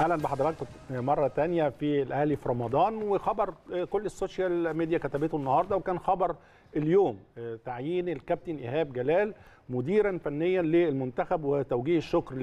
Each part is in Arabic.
اهلا بحضراتكم مره تانية في الاهلي في رمضان وخبر آه، كل السوشيال ميديا كتبته النهارده وكان خبر اليوم آه، تعيين الكابتن ايهاب جلال مديرا فنيا للمنتخب وتوجيه الشكر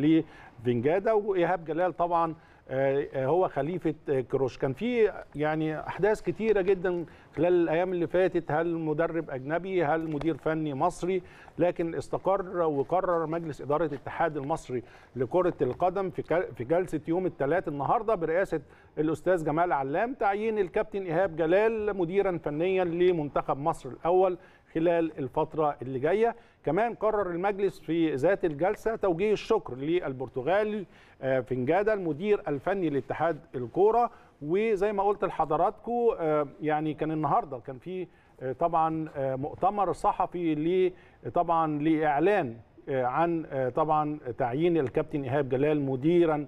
لفينجادا وايهاب جلال طبعا آه، هو خليفه كروش كان في يعني احداث كتيره جدا خلال الايام اللي فاتت هل مدرب اجنبي هل مدير فني مصري لكن استقر وقرر مجلس اداره الاتحاد المصري لكره القدم في جلسه يوم الثلاث النهارده برئاسه الاستاذ جمال علام تعيين الكابتن ايهاب جلال مديرا فنيا لمنتخب مصر الاول خلال الفترة اللي جاية كمان قرر المجلس في ذات الجلسة توجيه الشكر للبرتغالي آه، فنجادة المدير الفني لاتحاد الكورة وزي ما قلت لحضراتكم آه، يعني كان النهاردة كان في آه، طبعا مؤتمر صحفي طبعا لإعلان عن طبعا تعيين الكابتن إيهاب جلال مديرا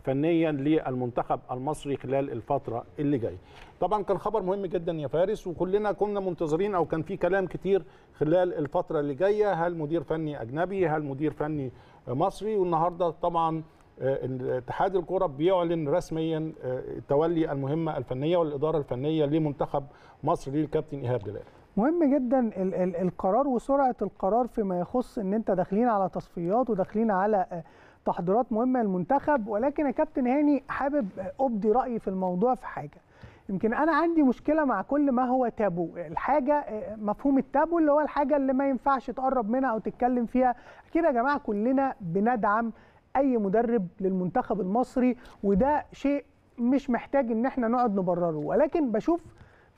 فنيا للمنتخب المصري خلال الفتره اللي جايه. طبعا كان خبر مهم جدا يا فارس وكلنا كنا منتظرين او كان في كلام كتير خلال الفتره اللي جايه هل مدير فني اجنبي هل مدير فني مصري والنهارده طبعا آه، اتحاد الكره بيعلن رسميا آه، تولي المهمه الفنيه والاداره الفنيه لمنتخب مصر للكابتن ايهاب جلال. مهم جدا ال ال القرار وسرعه القرار فيما يخص ان انت داخلين على تصفيات وداخلين على آه، تحضيرات مهمه للمنتخب ولكن يا كابتن هاني حابب ابدي رايي في الموضوع في حاجه يمكن انا عندي مشكله مع كل ما هو تابو الحاجه آه، مفهوم التابو اللي هو الحاجه اللي ما ينفعش تقرب منها او تتكلم فيها اكيد يا جماعه كلنا بندعم اي مدرب للمنتخب المصري وده شيء مش محتاج ان احنا نقعد نبرره ولكن بشوف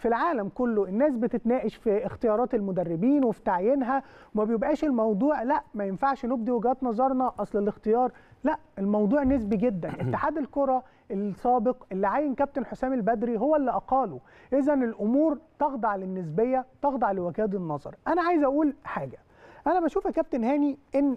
في العالم كله الناس بتتناقش في اختيارات المدربين وفي تعيينها وما بيبقاش الموضوع لا ما ينفعش نبدي وجهات نظرنا اصل الاختيار لا الموضوع نسبي جدا اتحاد الكره السابق اللي عين كابتن حسام البدري هو اللي اقاله اذا الامور تخضع للنسبيه تخضع لوجهات النظر انا عايز اقول حاجه انا بشوف يا كابتن هاني ان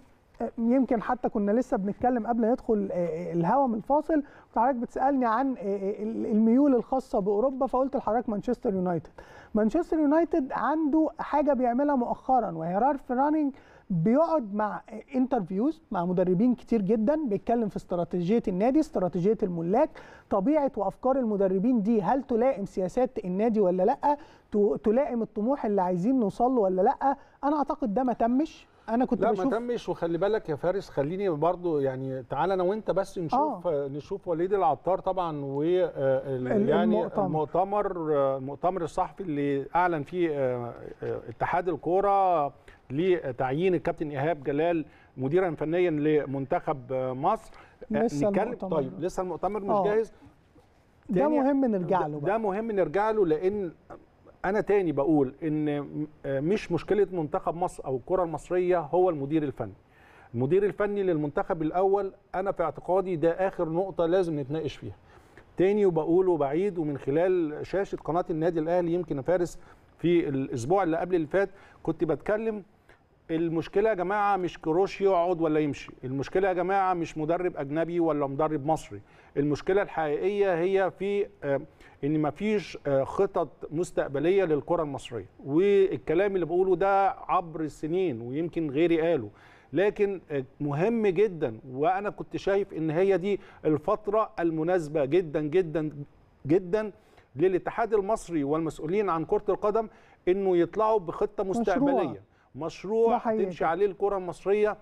يمكن حتى كنا لسه بنتكلم قبل يدخل آه، آه، الهوا من الفاصل حضرتك بتسالني عن آه، الميول الخاصه باوروبا فقلت لحضرتك مانشستر يونايتد مانشستر يونايتد عنده حاجه بيعملها مؤخرا وهي رارف رانينج بيقعد مع انترفيوز مع مدربين كتير جدا بيتكلم في استراتيجيه النادي استراتيجيه الملاك طبيعه وافكار المدربين دي هل تلائم سياسات النادي ولا لا تلائم الطموح اللي عايزين نوصل له ولا لا انا اعتقد ده ما تمش انا كنت لا بشوف ما تمش وخلي بالك يا فارس خليني برضو يعني تعالى انا وانت بس نشوف آه. نشوف وليد العطار طبعا و آه، يعني المؤتمر المؤتمر الصحفي اللي اعلن فيه آه، آه، اتحاد الكوره لتعيين الكابتن ايهاب جلال مديرا فنيا لمنتخب مصر لسه المؤتمر طيب لسه المؤتمر مش آه. جاهز ده مهم نرجع له بقى. ده مهم نرجع له لان انا تاني بقول ان آه، مش مشكله منتخب مصر او الكره المصريه هو المدير الفني المدير الفني للمنتخب الاول انا في اعتقادي ده اخر نقطه لازم نتناقش فيها تاني وبقول وبعيد ومن خلال شاشه قناه النادي الاهلي يمكن فارس في الاسبوع اللي قبل اللي فات كنت بتكلم المشكله يا جماعه مش كروش يقعد ولا يمشي المشكله يا جماعه مش مدرب اجنبي ولا مدرب مصري المشكله الحقيقيه هي في آه، ان ما فيش آه، خطط مستقبليه للكره المصريه والكلام اللي بقوله ده عبر السنين ويمكن غيري قاله لكن آه، مهم جدا وانا كنت شايف ان هي دي الفتره المناسبه جدا جدا جدا للاتحاد المصري والمسؤولين عن كره القدم انه يطلعوا بخطه مستقبليه مشروع, مشروع تمشي عليه الكره المصريه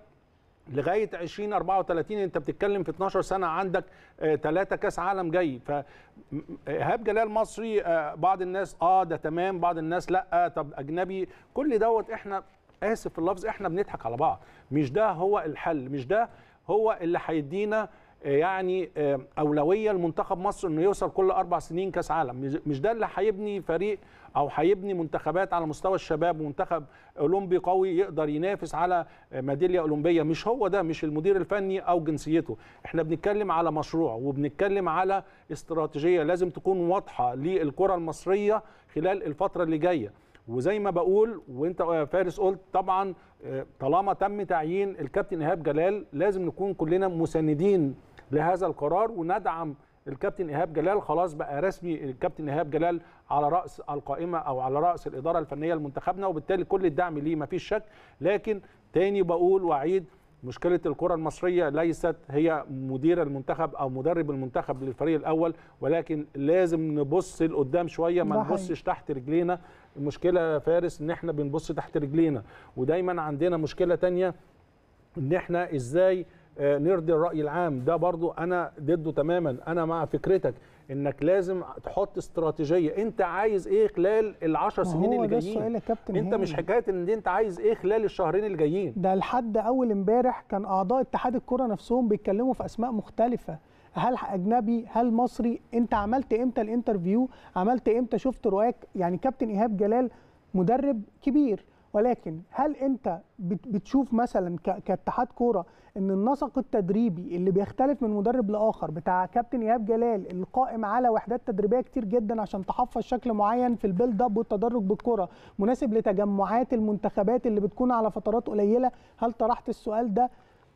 لغايه 2034 انت بتتكلم في 12 سنه عندك ثلاثه آه، كاس عالم جاي فايهاب جلال مصري آه، بعض الناس اه ده تمام بعض الناس لا طب اجنبي كل دوت احنا اسف في اللفظ احنا بنضحك على بعض مش ده هو الحل مش ده هو اللي هيدينا يعني آه، اولويه لمنتخب مصر انه يوصل كل اربع سنين كاس عالم مش ده اللي هيبني فريق او هيبني منتخبات على مستوى الشباب ومنتخب اولمبي قوي يقدر ينافس على ميداليه اولمبيه مش هو ده مش المدير الفني او جنسيته احنا بنتكلم على مشروع وبنتكلم على استراتيجيه لازم تكون واضحه للكره المصريه خلال الفتره اللي جايه وزي ما بقول وانت فارس قلت طبعا آه، طالما تم تعيين الكابتن ايهاب جلال لازم نكون كلنا مساندين لهذا القرار وندعم الكابتن ايهاب جلال خلاص بقى رسمي الكابتن ايهاب جلال على راس القائمه او على راس الاداره الفنيه لمنتخبنا وبالتالي كل الدعم ليه مفيش شك لكن تاني بقول واعيد مشكله الكره المصريه ليست هي مدير المنتخب او مدرب المنتخب للفريق الاول ولكن لازم نبص لقدام شويه ما نبصش تحت رجلينا المشكله يا فارس ان احنا بنبص تحت رجلينا ودايما عندنا مشكله تانية ان احنا ازاي آه، نرضي الراي العام ده برضو انا ضده تماما انا مع فكرتك انك لازم تحط استراتيجيه انت عايز ايه خلال ال10 سنين اللي جايين كابتن انت مش حكايه ان انت عايز ايه خلال الشهرين اللي جايين ده لحد اول امبارح كان اعضاء اتحاد الكره نفسهم بيتكلموا في اسماء مختلفه هل اجنبي هل مصري انت عملت امتى الانترفيو عملت امتى شفت رواك يعني كابتن ايهاب جلال مدرب كبير ولكن هل انت بتشوف مثلا كاتحاد كوره ان النسق التدريبي اللي بيختلف من مدرب لاخر بتاع كابتن ايهاب جلال القائم على وحدات تدريبيه كتير جدا عشان تحفظ شكل معين في البيلد اب والتدرج بالكره مناسب لتجمعات المنتخبات اللي بتكون على فترات قليله هل طرحت السؤال ده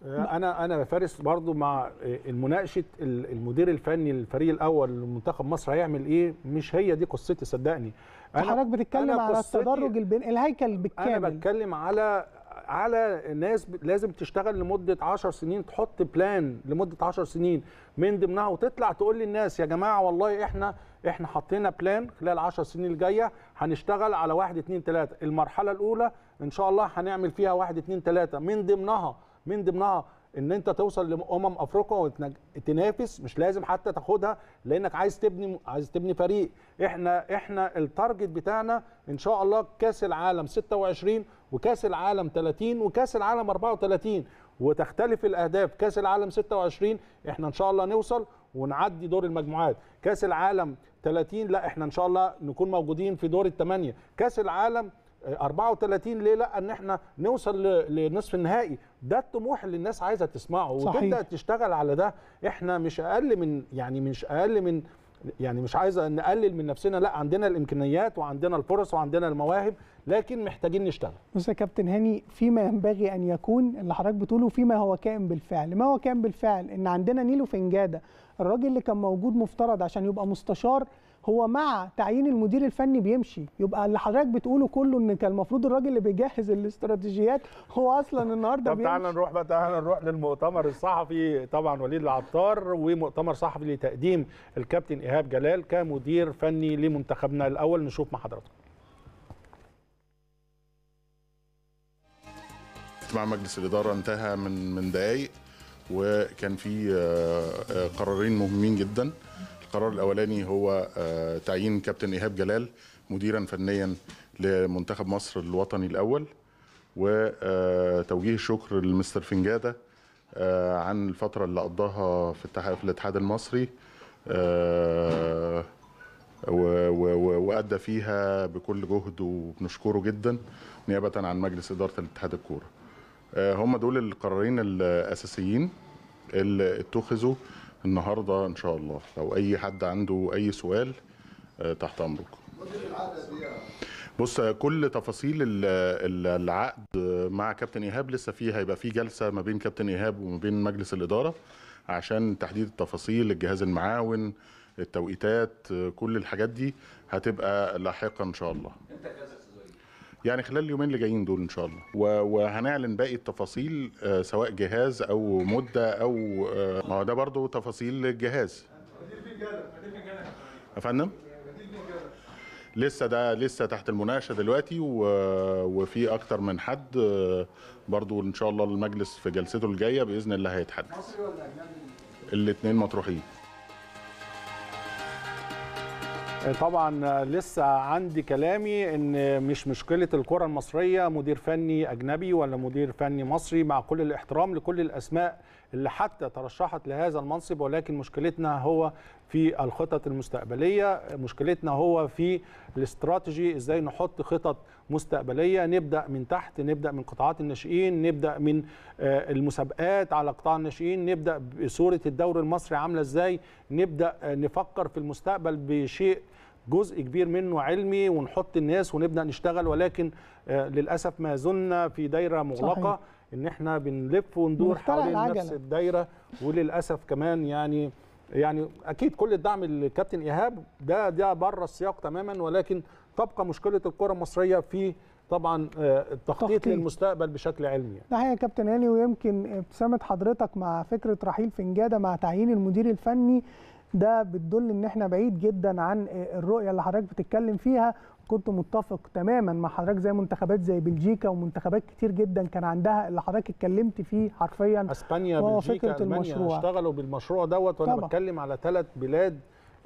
آه، انا انا فارس برضو مع آه، المناقشه المدير الفني للفريق الاول لمنتخب مصر هيعمل ايه مش هي دي قصتي صدقني انا حضرتك بتتكلم على التدرج البن... الهيكل بالكامل انا بتكلم على على ناس لازم تشتغل لمده 10 سنين تحط بلان لمده 10 سنين من ضمنها وتطلع تقول للناس يا جماعه والله احنا احنا حطينا بلان خلال 10 سنين الجايه هنشتغل على 1 2 3 المرحله الاولى ان شاء الله هنعمل فيها 1 2 3 من ضمنها من ضمنها ان انت توصل لامم افريقيا وتنافس مش لازم حتى تاخدها لانك عايز تبني عايز تبني فريق احنا احنا التارجت بتاعنا ان شاء الله كاس العالم 26 وكاس العالم 30 وكاس العالم 34 وتختلف الاهداف كاس العالم 26 احنا ان شاء الله نوصل ونعدي دور المجموعات كاس العالم 30 لا احنا ان شاء الله نكون موجودين في دور الثمانيه كاس العالم 34 ليه لا ان احنا نوصل لنصف النهائي ده الطموح اللي الناس عايزه تسمعه صحيح. وتبدا تشتغل على ده احنا مش اقل من يعني مش اقل من يعني مش عايزه نقلل من نفسنا لا عندنا الامكانيات وعندنا الفرص وعندنا المواهب لكن محتاجين نشتغل بص يا كابتن هاني فيما ينبغي ان يكون اللي حضرتك بتقوله فيما هو كائن بالفعل ما هو كائن بالفعل ان عندنا نيلو فنجاده الراجل اللي كان موجود مفترض عشان يبقى مستشار هو مع تعيين المدير الفني بيمشي يبقى اللي حضرتك بتقوله كله ان كان المفروض الراجل اللي بيجهز الاستراتيجيات هو اصلا النهارده طب تعالى نروح بقى تعالى نروح للمؤتمر الصحفي طبعا وليد العطار ومؤتمر صحفي لتقديم الكابتن ايهاب جلال كمدير فني لمنتخبنا الاول نشوف مع حضراتكم اجتماع مجلس الاداره انتهى من من دقائق وكان في آه، آه، قرارين مهمين جدا القرار الاولاني هو آه، تعيين كابتن ايهاب جلال مديرا فنيا لمنتخب مصر الوطني الاول وتوجيه آه، الشكر لمستر فنجاده آه، عن الفتره اللي قضاها في في الاتحاد المصري وادى فيها بكل جهد وبنشكره جدا نيابه عن مجلس اداره الاتحاد الكوره هم دول القرارين الاساسيين اللي اتخذوا النهارده ان شاء الله لو اي حد عنده اي سؤال آه، تحت امرك بص كل تفاصيل العقد مع كابتن ايهاب لسه فيه هيبقى في جلسه ما بين كابتن ايهاب وما بين مجلس الاداره عشان تحديد التفاصيل الجهاز المعاون التوقيتات آه، كل الحاجات دي هتبقى لاحقا ان شاء الله يعني خلال اليومين اللي جايين دول ان شاء الله وهنعلن باقي التفاصيل آه، سواء جهاز او مده او آه، ما هو ده برضه تفاصيل الجهاز فندم لسه ده لسه تحت المناقشه دلوقتي وفي اكتر من حد آه، برضو ان شاء الله المجلس في جلسته الجايه باذن الله هيتحدث الاثنين مطروحين طبعا لسه عندي كلامي ان مش مشكله الكره المصريه مدير فني اجنبي ولا مدير فني مصري مع كل الاحترام لكل الاسماء اللي حتى ترشحت لهذا المنصب ولكن مشكلتنا هو في الخطط المستقبليه مشكلتنا هو في الاستراتيجي ازاي نحط خطط مستقبليه نبدا من تحت نبدا من قطاعات الناشئين نبدا من آه، المسابقات على قطاع الناشئين نبدا بصوره الدوري المصري عامله ازاي نبدا آه، نفكر في المستقبل بشيء جزء كبير منه علمي ونحط الناس ونبدا نشتغل ولكن آه، للاسف ما زلنا في دايره مغلقه صحيح. ان احنا بنلف وندور حوالين نفس الدايره وللاسف كمان يعني يعني اكيد كل الدعم للكابتن ايهاب ده ده بره السياق تماما ولكن تبقى مشكله الكره المصريه في طبعا آه، التخطيط للمستقبل بشكل علمي ده حقيقه يا كابتن هاني ويمكن ابتسامه حضرتك مع فكره رحيل فنجاده مع تعيين المدير الفني ده بتدل ان احنا بعيد جدا عن الرؤيه اللي حضرتك بتتكلم فيها كنت متفق تماما مع حضرتك زي منتخبات زي بلجيكا ومنتخبات كتير جدا كان عندها اللي حضرتك اتكلمت فيه حرفيا اسبانيا بلجيكا المشروع اشتغلوا بالمشروع دوت وانا طبع. بتكلم على ثلاث بلاد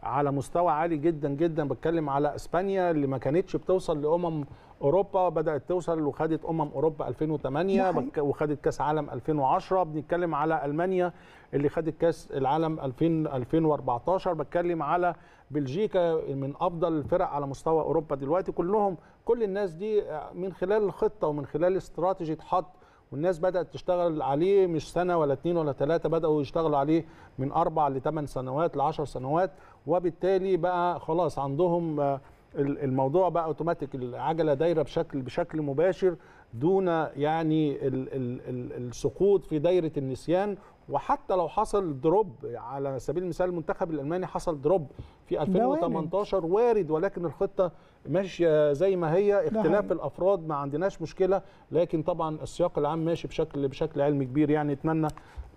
على مستوى عالي جدا جدا بتكلم على اسبانيا اللي ما كانتش بتوصل لامم اوروبا بدات توصل وخدت امم اوروبا 2008 وخدت كاس عالم 2010 بنتكلم على المانيا اللي خدت كاس العالم 2000 2014 بتكلم على بلجيكا من افضل الفرق على مستوى اوروبا دلوقتي كلهم كل الناس دي من خلال الخطه ومن خلال استراتيجيه حط والناس بدات تشتغل عليه مش سنه ولا اتنين ولا تلاته بداوا يشتغلوا عليه من اربع لثمان سنوات لعشر سنوات وبالتالي بقى خلاص عندهم آه، الموضوع بقى اوتوماتيك العجله دايره بشكل بشكل مباشر دون يعني السقوط في دايره النسيان وحتى لو حصل دروب على سبيل المثال المنتخب الالماني حصل دروب في 2018 وارد ولكن الخطه ماشيه زي ما هي نعم. اختلاف الافراد ما عندناش مشكله لكن طبعا السياق العام ماشي بشكل بشكل علمي كبير يعني اتمنى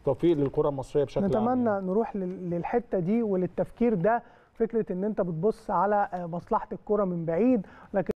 توفيق للكره المصريه بشكل نتمنى عام نتمنى نروح للحته دي وللتفكير ده فكره ان انت بتبص على آه، مصلحه الكره من بعيد لكن